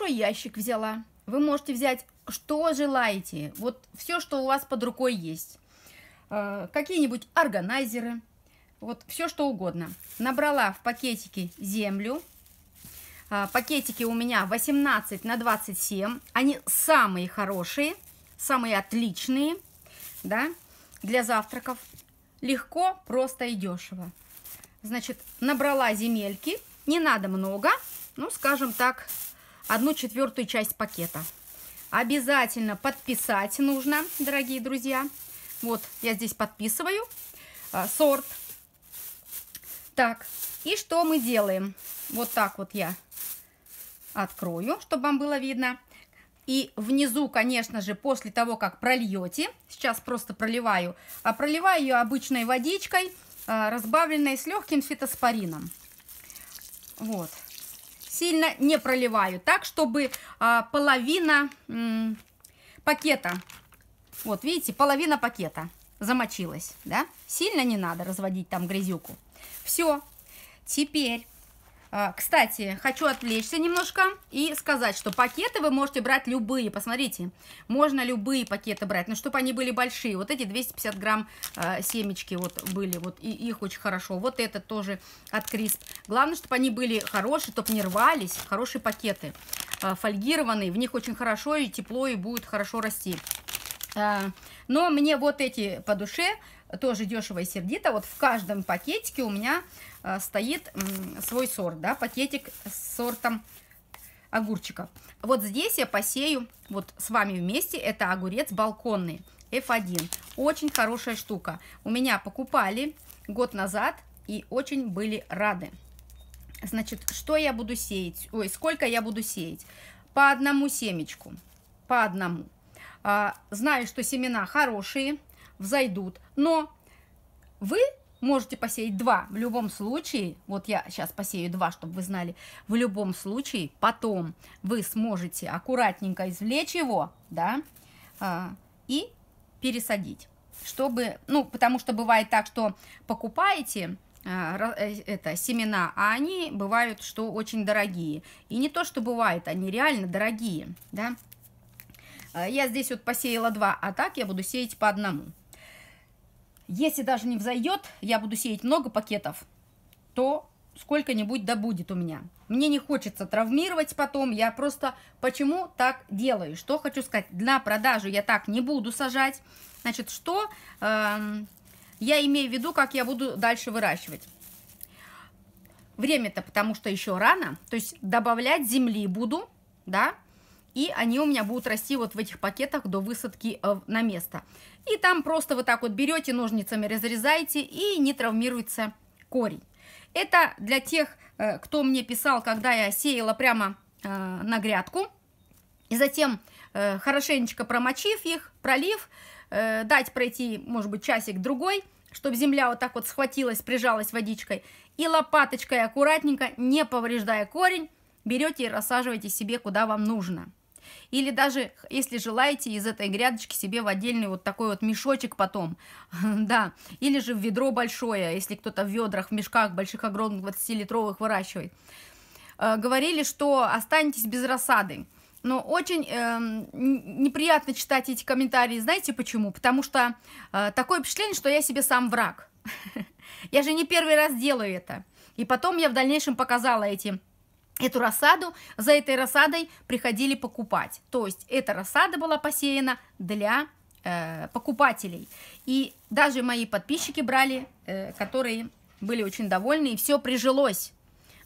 большой ящик взяла. Вы можете взять что желаете. Вот все, что у вас под рукой есть. Э, какие-нибудь органайзеры. Вот все, что угодно. Набрала в пакетики землю. Э, пакетики у меня 18 на 27. Они самые хорошие, самые отличные, да, для завтраков. Легко, просто и дешево. Значит, набрала земельки. Не надо много, ну, скажем так, Одну четвертую часть пакета. Обязательно подписать нужно, дорогие друзья. Вот, я здесь подписываю а, сорт. Так, и что мы делаем? Вот так вот я открою, чтобы вам было видно. И внизу, конечно же, после того, как прольете, сейчас просто проливаю, а проливаю ее обычной водичкой, а, разбавленной с легким фитоспорином. Вот сильно не проливаю. Так, чтобы а, половина пакета, вот видите, половина пакета замочилась, да? Сильно не надо разводить там грязюку. Все, теперь а, кстати, хочу отвлечься немножко и сказать, что пакеты вы можете брать любые. Посмотрите, можно любые пакеты брать, но чтобы они были большие. Вот эти 250 грамм э, семечки вот были, вот и их очень хорошо. Вот это тоже от Крисп. Главное, чтобы они были хорошие, чтобы не рвались. Хорошие пакеты, э, фольгированные. В них очень хорошо и тепло, и будет хорошо расти. Но мне вот эти по душе, тоже дешево и сердито. Вот в каждом пакетике у меня э, стоит свой сорт, да, пакетик с сортом огурчиков. Вот здесь я посею вот с вами вместе, это огурец балконный, F1. Очень хорошая штука. У меня покупали год назад и очень были рады. Значит, что я буду сеять? Ой, сколько я буду сеять? По одному семечку, по одному. А, знаю, что семена хорошие, взойдут. Но вы можете посеять два. В любом случае, вот я сейчас посею два, чтобы вы знали, в любом случае потом вы сможете аккуратненько извлечь его, да, а, и пересадить. Чтобы, ну, потому что бывает так, что покупаете а, э, это семена, а они бывают, что очень дорогие. И не то, что бывает, они реально дорогие, да. А, я здесь вот посеяла два, а так я буду сеять по одному. Если даже не взойдет, я буду сеять много пакетов, то сколько-нибудь да будет у меня. Мне не хочется травмировать потом, я просто почему так делаю. Что хочу сказать, на продажу я так не буду сажать. Значит, что э, я имею в виду, как я буду дальше выращивать. Время-то потому что еще рано, то есть добавлять земли буду, да, и они у меня будут расти вот в этих пакетах до высадки э, на место. И там просто вот так вот берете ножницами, разрезаете и не травмируется корень. Это для тех, э, кто мне писал, когда я сеяла прямо э, на грядку. И затем хорошенечко промочив их, пролив, дать пройти, может быть, часик-другой, чтобы земля вот так вот схватилась, прижалась водичкой. И лопаточкой аккуратненько, не повреждая корень, берете и рассаживаете себе, куда вам нужно. Или даже, если желаете, из этой грядочки себе в отдельный вот такой вот мешочек потом. да. Или же в ведро большое, если кто-то в ведрах, в мешках больших, огромных, 20-литровых выращивает. Э, говорили, что останетесь без рассады. Но очень э, неприятно читать эти комментарии. Знаете почему? Потому что э, такое впечатление, что я себе сам враг. Я же не первый раз делаю это. И потом я в дальнейшем показала эти эту рассаду, за этой рассадой приходили покупать. То есть эта рассада была посеяна для э, покупателей. И даже мои подписчики брали, э, которые были очень довольны, и все прижилось.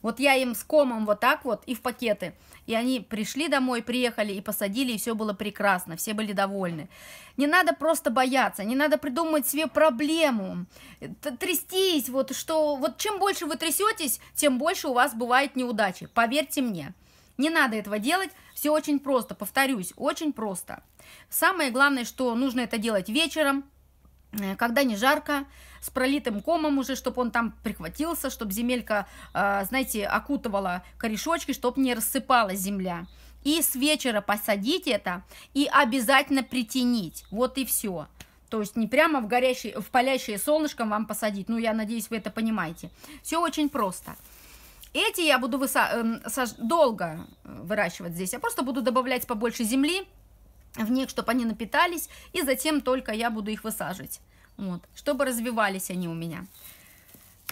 Вот я им с комом вот так вот и в пакеты. И они пришли домой, приехали и посадили, и все было прекрасно, все были довольны. Не надо просто бояться, не надо придумывать себе проблему, трястись, вот что, вот чем больше вы трясетесь, тем больше у вас бывает неудачи, поверьте мне. Не надо этого делать, все очень просто, повторюсь, очень просто. Самое главное, что нужно это делать вечером, Э, когда не жарко, с пролитым комом уже, чтобы он там прихватился, чтобы земелька, э, знаете, окутывала корешочки, чтобы не рассыпала земля. И с вечера посадить это и обязательно притянить. Вот и все. То есть не прямо в, горящий, в палящее солнышко вам посадить. Ну, я надеюсь, вы это понимаете. Все очень просто. Эти я буду выса... Эм, долго э, выращивать здесь. Я просто буду добавлять побольше земли, в них, чтобы они напитались, и затем только я буду их высаживать, вот, чтобы развивались они у меня.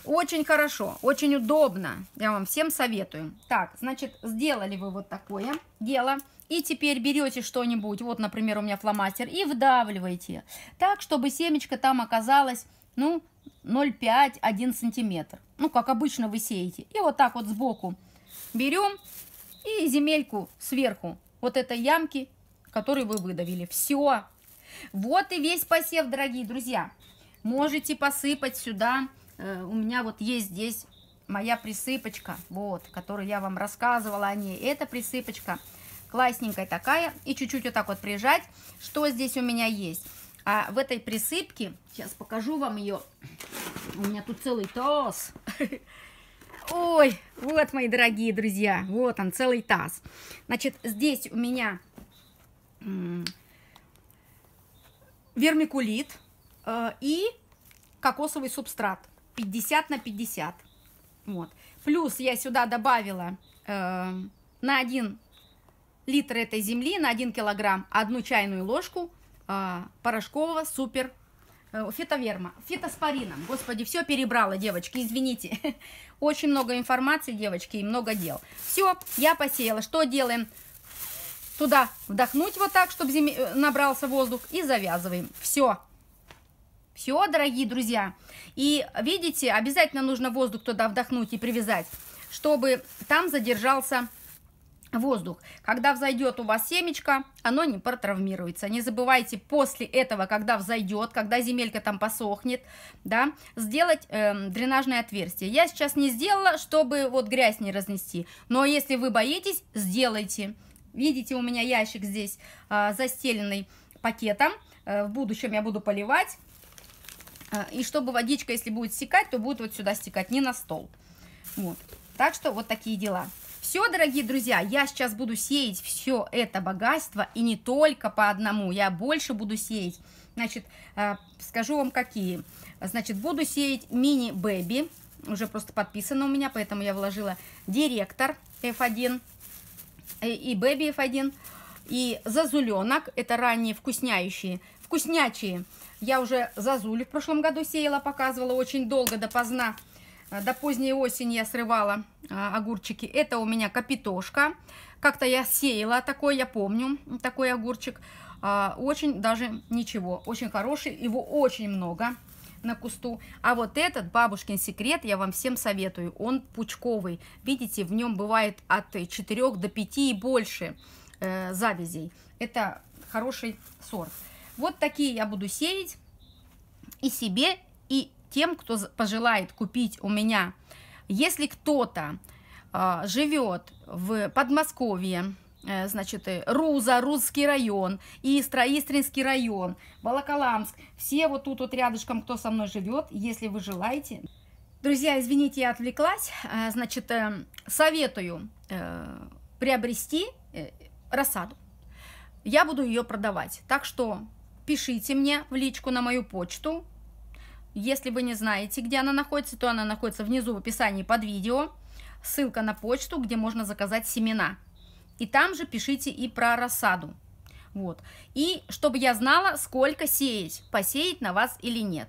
Очень хорошо, очень удобно, я вам всем советую. Так, значит, сделали вы вот такое дело. И теперь берете что-нибудь, вот, например, у меня фломастер, и вдавливаете так, чтобы семечко там оказалось, ну, 0,5-1 сантиметр. Ну, как обычно вы сеете. И вот так вот сбоку берем и земельку сверху вот этой ямки который вы выдавили. Все. Вот и весь посев, дорогие друзья. Можете посыпать сюда. Э, у меня вот есть здесь моя присыпочка, вот, которую я вам рассказывала о ней. Это присыпочка классненькая такая. И чуть-чуть вот так вот прижать. Что здесь у меня есть? А в этой присыпке, сейчас покажу вам ее. У меня тут целый таз. Ой, вот мои дорогие друзья, вот он целый таз. Значит, здесь у меня вермикулит э, и кокосовый субстрат 50 на 50. Вот. Плюс я сюда добавила э, на 1 литр этой земли, на 1 килограмм, одну чайную ложку э, порошкового супер фитоверма, фитоспорином Господи, все перебрала, девочки, извините. Очень много информации, девочки, и много дел. Все, я посеяла. Что делаем? Туда вдохнуть вот так, чтобы зим... Э, набрался воздух, и завязываем. Все. Все, дорогие друзья. И видите, обязательно нужно воздух туда вдохнуть и привязать, чтобы там задержался воздух. Когда взойдет у вас семечко, оно не протравмируется. Не забывайте после этого, когда взойдет, когда земелька там посохнет, да, сделать э, дренажное отверстие. Я сейчас не сделала, чтобы вот грязь не разнести, но если вы боитесь, сделайте. Видите, у меня ящик здесь а, застеленный пакетом. А, в будущем я буду поливать. А, и чтобы водичка, если будет стекать, то будет вот сюда стекать, не на стол. Вот. Так что вот такие дела. Все, дорогие друзья, я сейчас буду сеять все это богатство, и не только по одному, я больше буду сеять. Значит, э, скажу вам какие. Значит, буду сеять мини-бэби, уже просто подписано у меня, поэтому я вложила директор F1, Э, и Бэбиев один, и Зазуленок, это ранние вкусняющие, вкуснячие. Я уже зазули в прошлом году сеяла, показывала очень долго, допоздна, э, до поздней осени я срывала э, огурчики. Это у меня капитошка, как-то я сеяла такой, я помню, такой огурчик. А, очень даже ничего, очень хороший, его очень много на кусту. А вот этот бабушкин секрет я вам всем советую. Он пучковый. Видите, в нем бывает от 4 до 5 и больше э, завязей. Это хороший сорт. Вот такие я буду сеять и себе, и тем, кто пожелает купить у меня. Если кто-то э, живет в Подмосковье, Э, значит, э, Руза, Рузский район, Истра, Истринский район, Волоколамск. Все вот тут вот рядышком, кто со мной живет, если вы желаете. Друзья, извините, я отвлеклась. Э, значит, советую приобрести рассаду. Я буду ее продавать. Так что пишите мне в личку на мою почту. Если вы не знаете, где она находится, то она находится внизу в описании под видео. Ссылка на почту, где можно заказать семена. И там же пишите и про рассаду. Вот. И чтобы я знала, сколько сеять, посеять на вас или нет.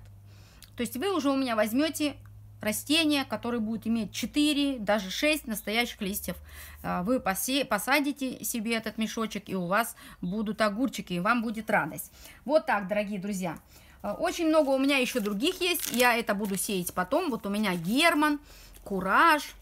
То есть вы уже у меня возьмете растение, которое будет иметь 4, даже 6 настоящих листьев. А, вы посе посадите себе этот мешочек, и у вас будут огурчики, и вам будет радость. Вот так, дорогие друзья. А, очень много у меня еще других есть, я это буду сеять потом. Вот у меня герман, кураж,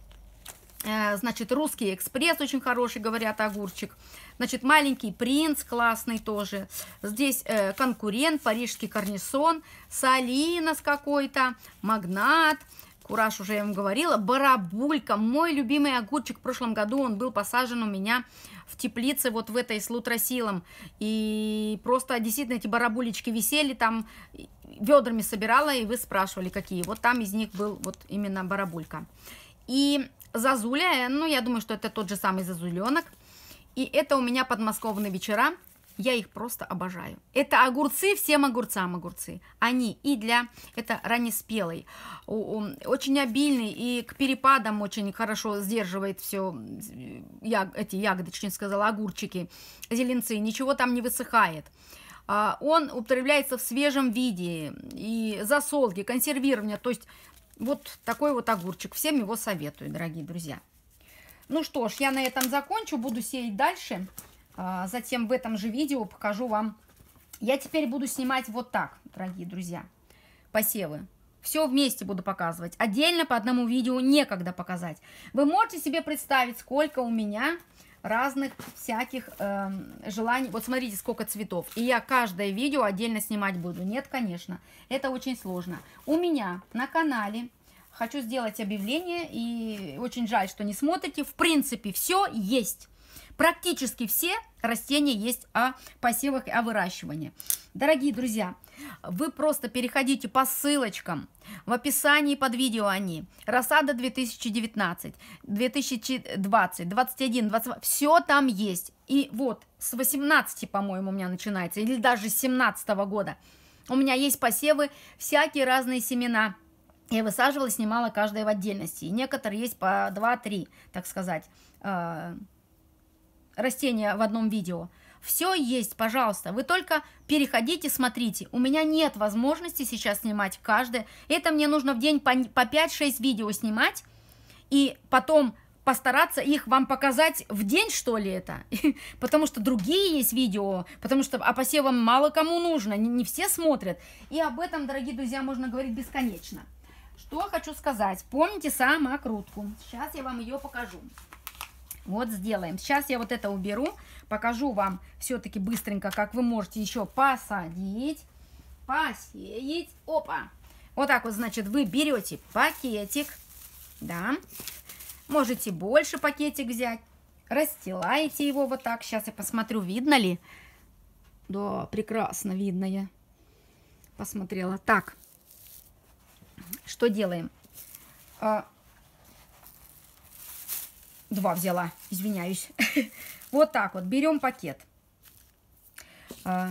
Э, значит, русский экспресс очень хороший, говорят, огурчик. Значит, маленький принц классный тоже. Здесь э, конкурент, парижский карнисон, Салинос какой-то, магнат. Кураж уже я вам говорила. Барабулька, мой любимый огурчик. В прошлом году он был посажен у меня в теплице вот в этой с лутросилом. И просто действительно эти барабулечки висели там, ведрами собирала, и вы спрашивали, какие. Вот там из них был вот именно барабулька. И Зазуля, э, ну, я думаю, что это тот же самый зазуленок. И это у меня подмосковные вечера. Я их просто обожаю. Это огурцы, всем огурцам огурцы. Они и для... Это раннеспелый, очень обильный и к перепадам очень хорошо сдерживает все э, я, эти ягодочки, сказала, огурчики, зеленцы. Ничего там не высыхает. А, он употребляется в свежем виде и засолки, консервирование. То есть вот такой вот огурчик. Всем его советую, дорогие друзья. Ну что ж, я на этом закончу. Буду сеять дальше. А, затем в этом же видео покажу вам. Я теперь буду снимать вот так, дорогие друзья, посевы. Все вместе буду показывать. Отдельно по одному видео некогда показать. Вы можете себе представить, сколько у меня разных всяких э, желаний. Вот смотрите, сколько цветов. И я каждое видео отдельно снимать буду. Нет, конечно, это очень сложно. У меня на канале хочу сделать объявление, и очень жаль, что не смотрите. В принципе, все есть. Практически все растения есть о посевах и о выращивании. Дорогие друзья, вы просто переходите по ссылочкам в описании под видео они. Рассада 2019, 2020, 21, 20, все там есть. И вот с 18, по-моему, у меня начинается, или даже с 17 -го года. У меня есть посевы, всякие разные семена. Я высаживала, снимала каждое в отдельности. И некоторые есть по 2-3, так сказать, а, растения в одном видео. Все есть, пожалуйста, вы только переходите, смотрите. У меня нет возможности сейчас снимать каждое. Это мне нужно в день по 5-6 видео снимать, и потом постараться их вам показать в день, что ли, это. потому что другие есть видео, потому что о а посевам мало кому нужно, не, все смотрят. И об этом, дорогие друзья, можно говорить бесконечно. Что хочу сказать. Помните самокрутку. Сейчас я вам ее покажу. Вот сделаем. Сейчас я вот это уберу, покажу вам все-таки быстренько, как вы можете еще посадить, посеять. Опа! Вот так вот, значит, вы берете пакетик, да, можете больше пакетик взять, расстилаете его вот так. Сейчас я посмотрю, видно ли. Да, прекрасно видно я посмотрела. Так, что делаем? А, Два взяла, извиняюсь. Вот так вот, берем пакет. А,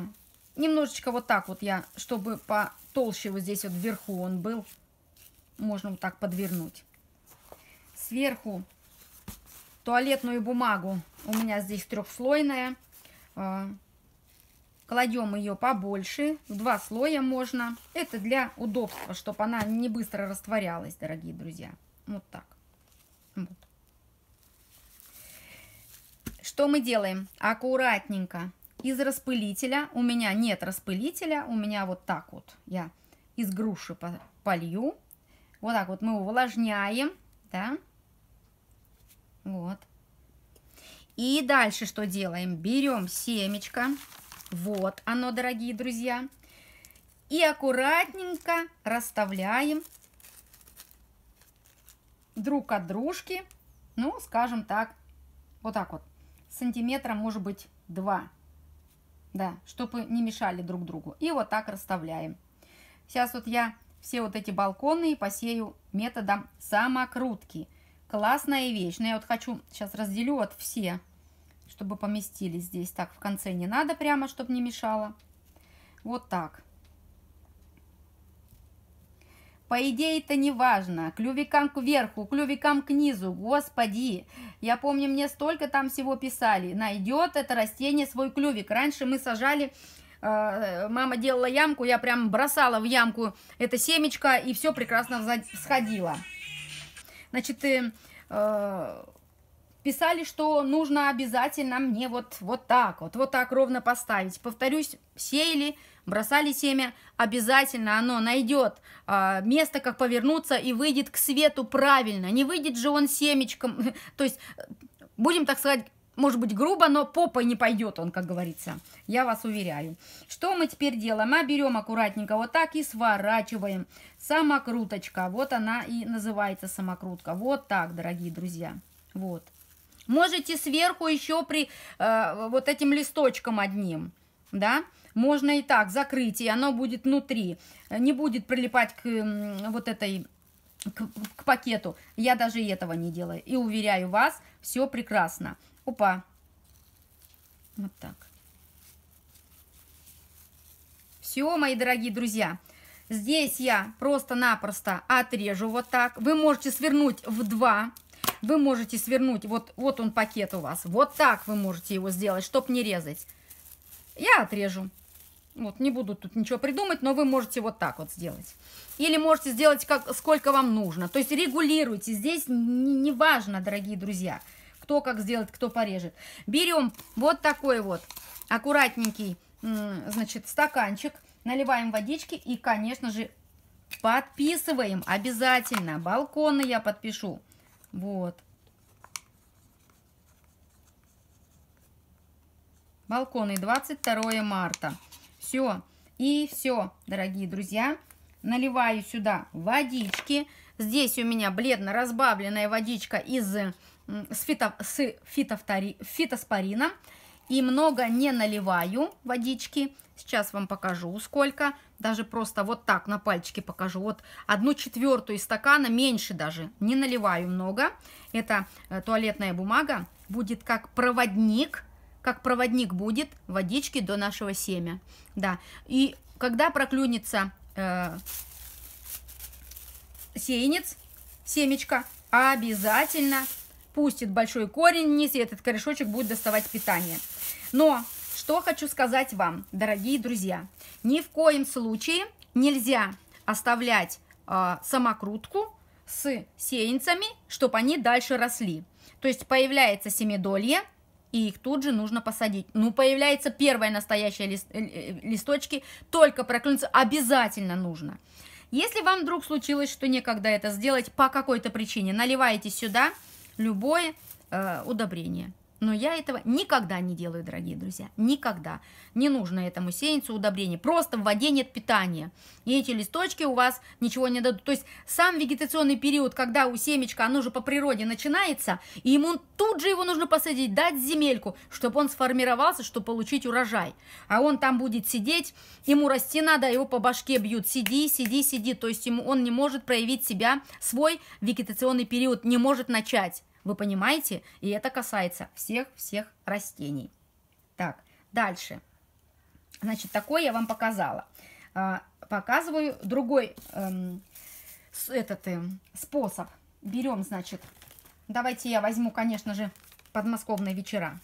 немножечко вот так вот я, чтобы потолще вот здесь вот вверху он был, можно вот так подвернуть. Сверху туалетную бумагу у меня здесь трехслойная. А, кладем ее побольше, в два слоя можно. Это для удобства, чтобы она не быстро растворялась, дорогие друзья. Вот так. Вот. Что мы делаем? Аккуратненько. Из распылителя, у меня нет распылителя, у меня вот так вот я из груши полью. Вот так вот мы увлажняем, да. Вот. И дальше что делаем? Берем семечко. Вот оно, дорогие друзья. И аккуратненько расставляем друг от дружки. Ну, скажем так, вот так вот сантиметра, может быть, 2. Да, чтобы не мешали друг другу. И вот так расставляем. Сейчас вот я все вот эти балконы посею методом самокрутки. Классная вещь. Но я вот хочу, сейчас разделю вот все, чтобы поместились здесь. Так, в конце не надо прямо, чтобы не мешало. Вот так. По идее, это не важно. Клювикам кверху, клювикам к низу. Господи! Я помню, мне столько там всего писали. Найдет это растение свой клювик. Раньше мы сажали э, мама делала ямку, я прям бросала в ямку это семечко, и все прекрасно сходило. Значит, э, э, писали, что нужно обязательно мне вот, вот так, вот, вот так ровно поставить. Повторюсь, сеяли Бросали семя, обязательно оно найдет э, место, как повернуться и выйдет к свету правильно. Не выйдет же он семечком, то есть, будем так сказать, может быть, грубо, но попой не пойдет он, как говорится. Я вас уверяю. Что мы теперь делаем? Мы а, берем аккуратненько вот так и сворачиваем. Самокруточка. Вот она и называется самокрутка. Вот так, дорогие друзья. Вот. Можете сверху еще при э, вот этим листочком одним, да, можно и так закрыть, и оно будет внутри. Э, не будет прилипать к вот этой к, к пакету. Я даже этого не делаю. И уверяю вас, все прекрасно. Опа. Вот так. Все, мои дорогие друзья. Здесь я просто-напросто отрежу вот так. Вы можете свернуть в два. Вы можете свернуть, вот, вот он пакет у вас. Вот так вы можете его сделать, чтобы не резать. Я отрежу. Вот, не буду тут ничего придумать, но вы можете вот так вот сделать. Или можете сделать, как, сколько вам нужно. То есть регулируйте. Здесь не, не важно, дорогие друзья, кто как сделать, кто порежет. Берем вот такой вот аккуратненький, значит, стаканчик. Наливаем водички и, конечно же, подписываем обязательно. Балконы я подпишу. Вот. Балконы 22 марта. Все. И все, дорогие друзья. Наливаю сюда водички. Здесь у меня бледно разбавленная водичка из с, фито, с фитофтори, фитоспорина, И много не наливаю водички. Сейчас вам покажу, сколько. Даже просто вот так на пальчике покажу. Вот одну четвертую стакана, меньше даже. Не наливаю много. Это э, туалетная бумага будет как проводник как проводник будет водички до нашего семя. Да, и когда проклюнется э, сеянец, семечко, обязательно пустит большой корень вниз, и этот корешочек будет доставать питание. Но что хочу сказать вам, дорогие друзья, ни в коем случае нельзя оставлять э, самокрутку с сеянцами, чтобы они дальше росли. То есть появляется семидолье, и их тут же нужно посадить. Ну, появляется первые настоящие лист, э, э, листочки, только проклюнуться обязательно нужно. Если вам вдруг случилось, что некогда это сделать по какой-то причине, наливаете сюда любое э, удобрение. Но я этого никогда не делаю, дорогие друзья. Никогда. Не нужно этому сеянцу удобрение. Просто в воде нет питания. И эти листочки у вас ничего не дадут. То есть сам вегетационный период, когда у семечка, оно же по природе начинается, и ему тут же его нужно посадить, дать земельку, чтобы он сформировался, чтобы получить урожай. А он там будет сидеть, ему расти надо, а его по башке бьют. Сиди, сиди, сиди. То есть ему он не может проявить себя, свой вегетационный период не может начать. Вы понимаете? И это касается всех-всех растений. Так, дальше. Значит, такое я вам показала. А, показываю другой эм, этот э, способ. Берем, значит, давайте я возьму, конечно же, подмосковные вечера.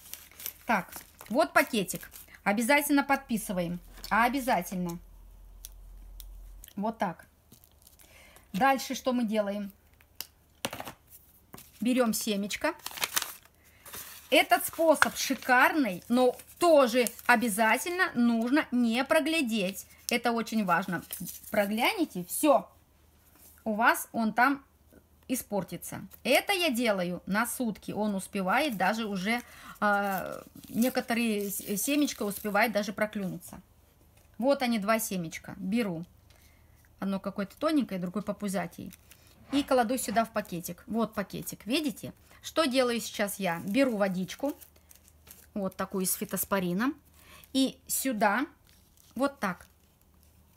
Так, вот пакетик. Обязательно подписываем. А обязательно. Вот так. Дальше что мы делаем? берем семечко. Этот способ шикарный, но тоже обязательно нужно не проглядеть. Это очень важно. Прогляните, все, у вас он там испортится. Это я делаю на сутки. Он успевает даже уже, э, некоторые семечко успевает даже проклюнуться. Вот они, два семечка. Беру. Одно какое-то тоненькое, другое попузатей и кладу сюда в пакетик. Вот пакетик, видите? Что делаю сейчас я? Беру водичку, вот такую с фитоспорином, и сюда вот так.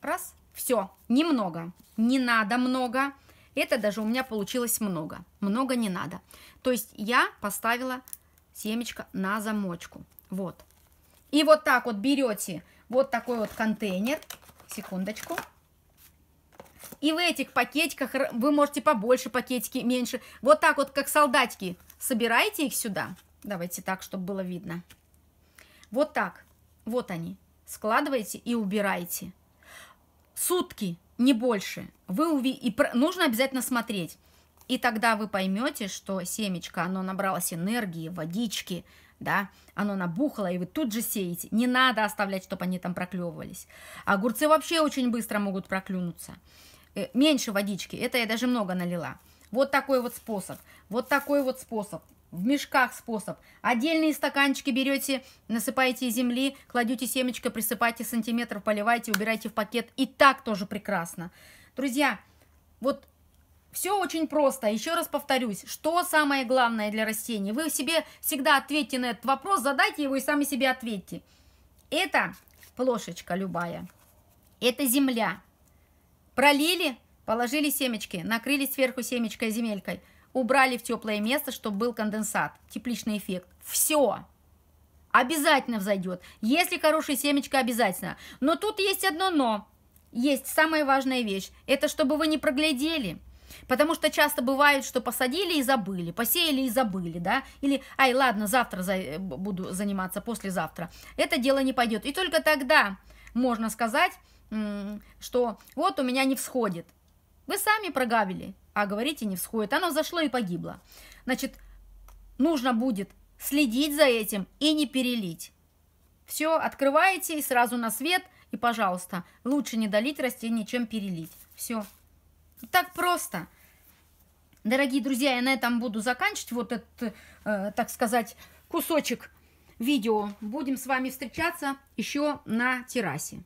Раз, все, немного, не надо много. Это даже у меня получилось много, много не надо. То есть я поставила семечко на замочку, вот. И вот так вот берете вот такой вот контейнер, секундочку, и в этих пакетиках вы можете побольше пакетики, меньше. Вот так вот, как солдатики. Собирайте их сюда. Давайте так, чтобы было видно. Вот так. Вот они. Складываете и убираете. Сутки, не больше. Вы уви... и Нужно обязательно смотреть. И тогда вы поймете, что семечко, оно набралось энергии, водички, да, оно набухло, и вы тут же сеете. Не надо оставлять, чтобы они там проклевывались. Огурцы вообще очень быстро могут проклюнуться. Э, меньше водички, это я даже много налила. Вот такой вот способ, вот такой вот способ. В мешках способ. Отдельные стаканчики берете, насыпаете земли, кладете семечко, присыпаете сантиметров, поливаете, убираете в пакет. И так тоже прекрасно. Друзья, вот все очень просто. Еще раз повторюсь, что самое главное для растений? Вы себе всегда ответьте на этот вопрос, задайте его и сами себе ответьте. Это плошечка любая. Это земля. Пролили, положили семечки, накрыли сверху семечкой земелькой, убрали в теплое место, чтобы был конденсат, тепличный эффект. Все. Обязательно взойдет. Если хорошая семечка, обязательно. Но тут есть одно но. Есть самая важная вещь. Это чтобы вы не проглядели – Потому что часто бывает, что посадили и забыли, посеяли и забыли, да, или, ай, ладно, завтра за... Э, буду заниматься, послезавтра. Это дело не пойдет. И только тогда можно сказать, что вот у меня не всходит. Вы сами прогавили, а говорите не всходит. Оно зашло и погибло. Значит, нужно будет следить за этим и не перелить. Все, открываете и сразу на свет, и, пожалуйста, лучше не долить растение, чем перелить. Все. Так просто. Дорогие друзья, я на этом буду заканчивать вот этот, э, так сказать, кусочек видео. Будем с вами встречаться еще на террасе.